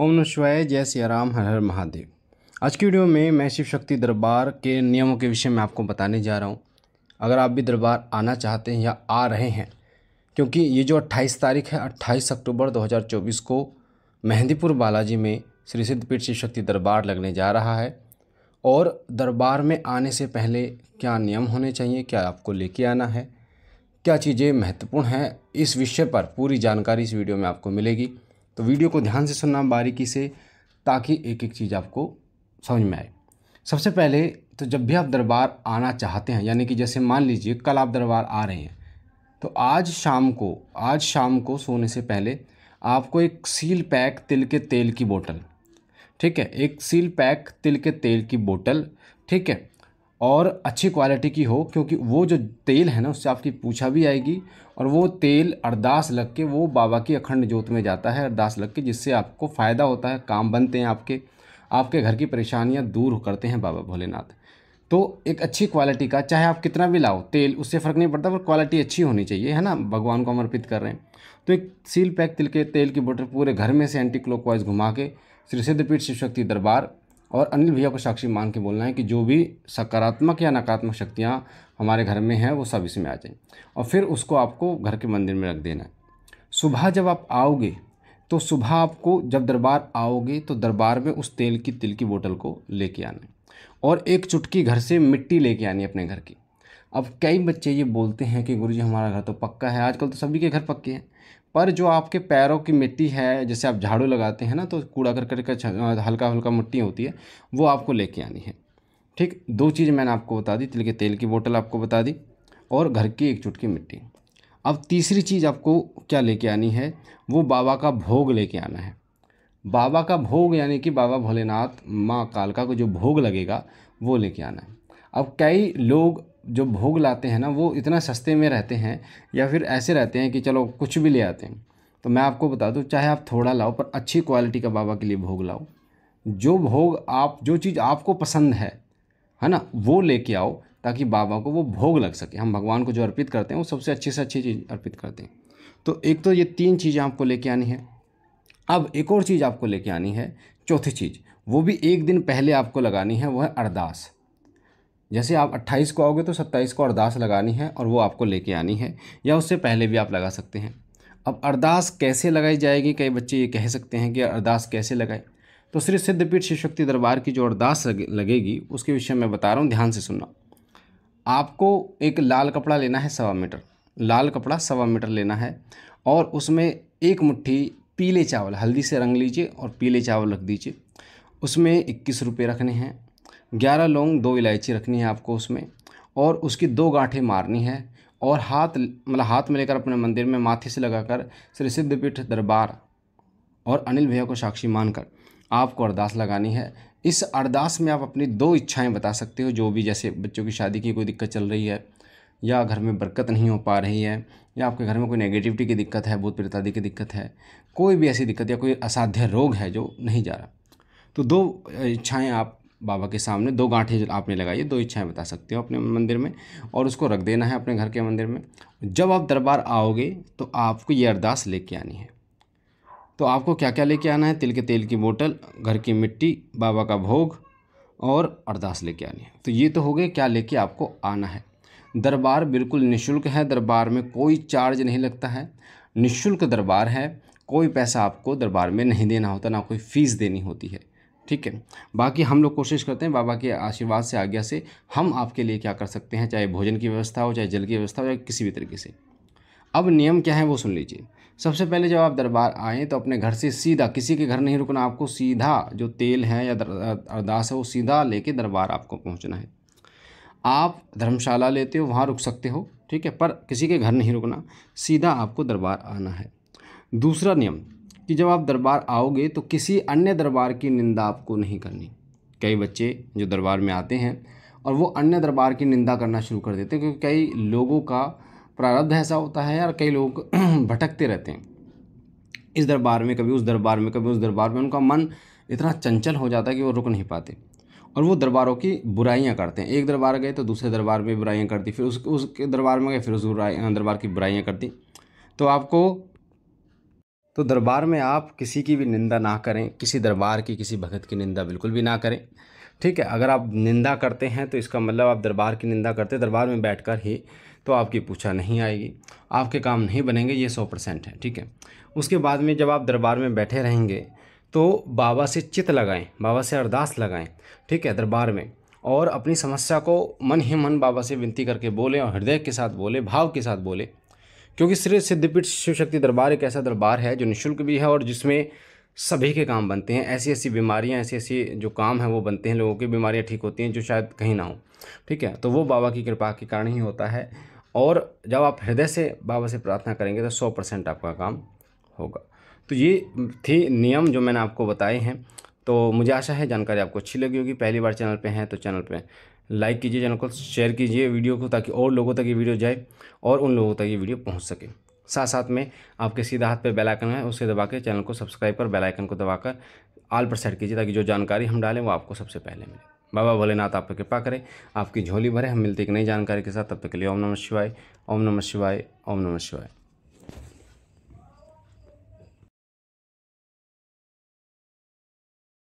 ओम नम शिवाय जय सिया राम हर हर महादेव आज की वीडियो में मैं शिव शक्ति दरबार के नियमों के विषय में आपको बताने जा रहा हूँ अगर आप भी दरबार आना चाहते हैं या आ रहे हैं क्योंकि ये जो 28 तारीख है 28 अक्टूबर 2024 को मेहंदीपुर बालाजी में श्री सिद्धपीठ शिव शक्ति दरबार लगने जा रहा है और दरबार में आने से पहले क्या नियम होने चाहिए क्या आपको लेके आना है क्या चीज़ें महत्वपूर्ण हैं इस विषय पर पूरी जानकारी इस वीडियो में आपको मिलेगी तो वीडियो को ध्यान से सुनना बारीकी से ताकि एक एक चीज़ आपको समझ में आए सबसे पहले तो जब भी आप दरबार आना चाहते हैं यानी कि जैसे मान लीजिए कल आप दरबार आ रहे हैं तो आज शाम को आज शाम को सोने से पहले आपको एक सील पैक तिल के तेल की बोतल ठीक है एक सील पैक तिल के तेल की बोतल ठीक है और अच्छी क्वालिटी की हो क्योंकि वो जो तेल है ना उससे आपकी पूछा भी आएगी और वो तेल अरदास लग के वो बाबा की अखंड जोत में जाता है अरदास लग के जिससे आपको फ़ायदा होता है काम बनते हैं आपके आपके घर की परेशानियाँ दूर करते हैं बाबा भोलेनाथ तो एक अच्छी क्वालिटी का चाहे आप कितना भी लाओ तेल उससे फ़र्क नहीं पड़ता पर क्वालिटी अच्छी होनी चाहिए है ना भगवान को समर्पित कर रहे हैं तो एक सील पैक तिल के तेल की बोतल पूरे घर में से एंटी क्लॉकवाइज घुमा के श्री सिद्धपीठ शिव शक्ति दरबार और अनिल भैया को साक्षी मान के बोलना है कि जो भी सकारात्मक या नकारात्मक शक्तियाँ हमारे घर में हैं वो सब इसमें आ जाएं और फिर उसको आपको घर के मंदिर में रख देना है सुबह जब आप आओगे तो सुबह आपको जब दरबार आओगे तो दरबार में उस तेल की तिल की बोतल को लेके आना है और एक चुटकी घर से मिट्टी लेके आनी अपने घर की अब कई बच्चे ये बोलते हैं कि गुरुजी हमारा घर तो पक्का है आजकल तो सभी के घर पक्के हैं पर जो आपके पैरों की मिट्टी है जैसे आप झाड़ू लगाते हैं ना तो कूड़ा कर करके हल्का हल्का मिट्टी होती है वो आपको लेके आनी है ठीक दो चीज़ मैंने आपको बता दी तिल के तेल की बोतल आपको बता दी और घर की एक चुटकी मिट्टी अब तीसरी चीज़ आपको क्या लेके आनी है वो बाबा का भोग लेके आना है बाबा का भोग यानी कि बाबा भोलेनाथ माँ कालका को जो भोग लगेगा वो लेके आना है अब कई लोग जो भोग लाते हैं ना वो इतना सस्ते में रहते हैं या फिर ऐसे रहते हैं कि चलो कुछ भी ले आते हैं तो मैं आपको बता दूँ चाहे आप थोड़ा लाओ पर अच्छी क्वालिटी का बाबा के लिए भोग लाओ जो भोग आप जो चीज़ आपको पसंद है है ना वो लेके आओ ताकि बाबा को वो भोग लग सके हम भगवान को जो अर्पित करते हैं वो सबसे अच्छे से अच्छी चीज़ अर्पित करते हैं तो एक तो ये तीन चीज़ें आपको लेके आनी है अब एक और चीज़ आपको लेके आनी है चौथी चीज़ वो भी एक दिन पहले आपको लगानी है वह अरदास जैसे आप 28 को आओगे तो 27 को अरदास लगानी है और वो आपको लेके आनी है या उससे पहले भी आप लगा सकते हैं अब अरदास कैसे लगाई जाएगी कई बच्चे ये कह सकते हैं कि अरदास कैसे लगाए तो श्री सिद्धपीठ शिव शक्ति दरबार की जो अरदास लगेगी उसके विषय में बता रहा हूँ ध्यान से सुनना आपको एक लाल कपड़ा लेना है सवा मीटर लाल कपड़ा सवा मीटर लेना है और उसमें एक मुट्ठी पीले चावल हल्दी से रंग लीजिए और पीले चावल रख दीजिए उसमें इक्कीस रुपये रखने हैं ग्यारह लौंग दो इलायची रखनी है आपको उसमें और उसकी दो गांठें मारनी है और हाथ मतलब हाथ में लेकर अपने मंदिर में माथे से लगाकर श्री सिद्धपीठ दरबार और अनिल भैया को साक्षी मानकर आपको अरदास लगानी है इस अरदास में आप अपनी दो इच्छाएं बता सकते हो जो भी जैसे बच्चों की शादी की कोई दिक्कत चल रही है या घर में बरकत नहीं हो पा रही है या आपके घर में कोई नेगेटिविटी की दिक्कत है भूत प्रेतादि की दिक्कत है कोई भी ऐसी दिक्कत या कोई असाध्य रोग है जो नहीं जा रहा तो दो इच्छाएं आप बाबा के सामने दो गांठें आपने है दो इच्छाएं बता सकते हो अपने मंदिर में और उसको रख देना है अपने घर के मंदिर में जब आप दरबार आओगे तो आपको ये अरदास लेके आनी है तो आपको क्या क्या लेके आना है तिल के तेल की बोतल घर की मिट्टी बाबा का भोग और अरदास लेके आनी है तो ये तो हो गए क्या लेके आपको आना है दरबार बिल्कुल निःशुल्क है दरबार में कोई चार्ज नहीं लगता है निःशुल्क दरबार है कोई पैसा आपको दरबार में नहीं देना होता ना कोई फ़ीस देनी होती है ठीक है बाकी हम लोग कोशिश करते हैं बाबा के आशीर्वाद से आज्ञा से हम आपके लिए क्या कर सकते हैं चाहे भोजन की व्यवस्था हो चाहे जल की व्यवस्था हो या किसी भी तरीके से अब नियम क्या है वो सुन लीजिए सबसे पहले जब आप दरबार आएँ तो अपने घर से सीधा किसी के घर नहीं रुकना आपको सीधा जो तेल है या अरदास है वो सीधा लेके दरबार आपको पहुँचना है आप धर्मशाला लेते हो वहाँ रुक सकते हो ठीक है पर किसी के घर नहीं रुकना सीधा आपको दरबार आना है दूसरा नियम कि जब आप दरबार आओगे तो किसी अन्य दरबार की निंदा आपको नहीं करनी कई बच्चे जो दरबार में आते हैं और वो अन्य दरबार की निंदा करना शुरू कर देते हैं क्योंकि कई लोगों का प्रारब्ध ऐसा होता है और कई लोग भटकते रहते हैं इस दरबार में कभी उस दरबार में कभी उस दरबार में उनका मन इतना चंचल हो जाता है कि वो रुक नहीं पाते और वो दरबारों की बुराइयां करते हैं एक दरबार गए तो दूसरे दरबार में बुराइयाँ करती फिर उस उसके दरबार में गए फिर उस दरबार की बुराइयाँ करती तो आपको तो दरबार में आप किसी की भी निंदा ना करें किसी दरबार की किसी भगत की निंदा बिल्कुल भी ना करें ठीक है अगर आप निंदा करते हैं तो इसका मतलब आप दरबार की निंदा करते हैं दरबार में बैठ ही तो आपकी पूछा नहीं आएगी आपके काम नहीं बनेंगे ये सौ परसेंट है ठीक है उसके बाद में जब आप दरबार में बैठे रहेंगे तो बाबा से चित लगाएं बाबा से अरदास लगाएं ठीक है दरबार में और अपनी समस्या को मन ही मन बाबा से विनती करके बोले और हृदय के साथ बोले भाव के साथ बोले क्योंकि श्री सिद्धपीठ शिव शक्ति दरबार एक ऐसा दरबार है जो निःशुल्क भी है और जिसमें सभी के काम बनते हैं ऐसी ऐसी बीमारियां ऐसी ऐसी जो काम हैं वो बनते हैं लोगों की बीमारियां ठीक होती हैं जो शायद कहीं ना हो ठीक है तो वो बाबा की कृपा के कारण ही होता है और जब आप हृदय से बाबा से प्रार्थना करेंगे तो सौ परसेंट आपका काम होगा तो ये थी नियम जो मैंने आपको बताए हैं तो मुझे आशा है जानकारी आपको अच्छी लगी होगी पहली बार चैनल पर हैं तो चैनल पर लाइक कीजिए चैनल को शेयर कीजिए वीडियो को ताकि और लोगों तक ये वीडियो जाए और उन लोगों तक ये वीडियो पहुँच सके साथ साथ में आपके सीधा हाथ पे बेल आइकन है उसे दबा के चैनल को सब्सक्राइब कर बेल आइकन को दबाकर आल पर सेट कीजिए ताकि जो जानकारी हम डालें वो आपको सबसे पहले मिले बाबा भोलेनाथ आप पर कृपा करें आपकी झोली भरे हम मिलते एक नई जानकारी के साथ तब तक के लिए ओम नमः शिवाय ओम नमः शिवाय ओम नमः शिवाय